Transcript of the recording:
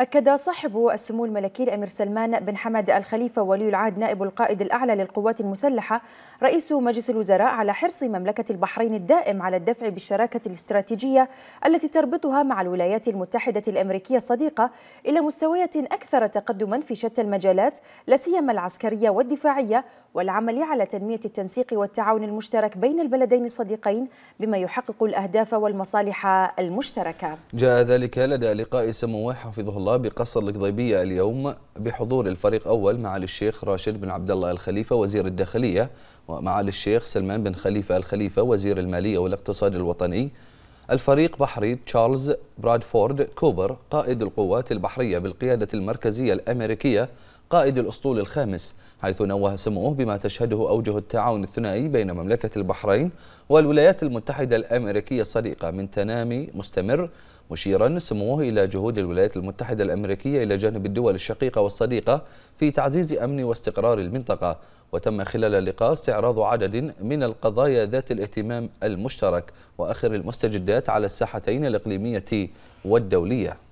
أكد صاحب السمو الملكي الأمير سلمان بن حمد الخليفة ولي العهد نائب القائد الأعلى للقوات المسلحة رئيس مجلس الوزراء على حرص مملكة البحرين الدائم على الدفع بالشراكة الاستراتيجية التي تربطها مع الولايات المتحدة الأمريكية الصديقة إلى مستويات أكثر تقدما في شتى المجالات لا سيما العسكرية والدفاعية والعمل على تنمية التنسيق والتعاون المشترك بين البلدين الصديقين بما يحقق الأهداف والمصالح المشتركة. جاء ذلك لدى لقاء سموه حفظه الله بقصر القضيبية اليوم بحضور الفريق أول معالي الشيخ راشد بن عبد الله الخليفة وزير الداخلية ومعالي الشيخ سلمان بن خليفة الخليفة وزير المالية والاقتصاد الوطني الفريق بحري تشارلز برادفورد كوبر قائد القوات البحرية بالقيادة المركزية الأمريكية قائد الأسطول الخامس حيث نوه سموه بما تشهده أوجه التعاون الثنائي بين مملكة البحرين والولايات المتحدة الأمريكية الصديقة من تنامي مستمر مشيرا سموه إلى جهود الولايات المتحدة الأمريكية إلى جانب الدول الشقيقة والصديقة في تعزيز أمن واستقرار المنطقة وتم خلال اللقاء استعراض عدد من القضايا ذات الاهتمام المشترك وآخر المستجدات على الساحتين الإقليمية والدولية